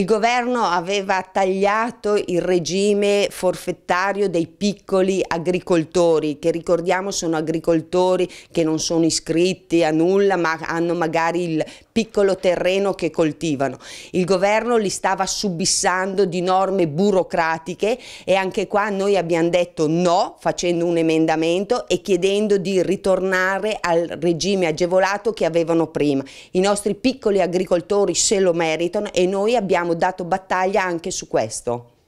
Il governo aveva tagliato il regime forfettario dei piccoli agricoltori, che ricordiamo sono agricoltori che non sono iscritti a nulla ma hanno magari il piccolo terreno che coltivano. Il governo li stava subissando di norme burocratiche e anche qua noi abbiamo detto no facendo un emendamento e chiedendo di ritornare al regime agevolato che avevano prima. I nostri piccoli agricoltori se lo meritano e noi abbiamo abbiamo dato battaglia anche su questo.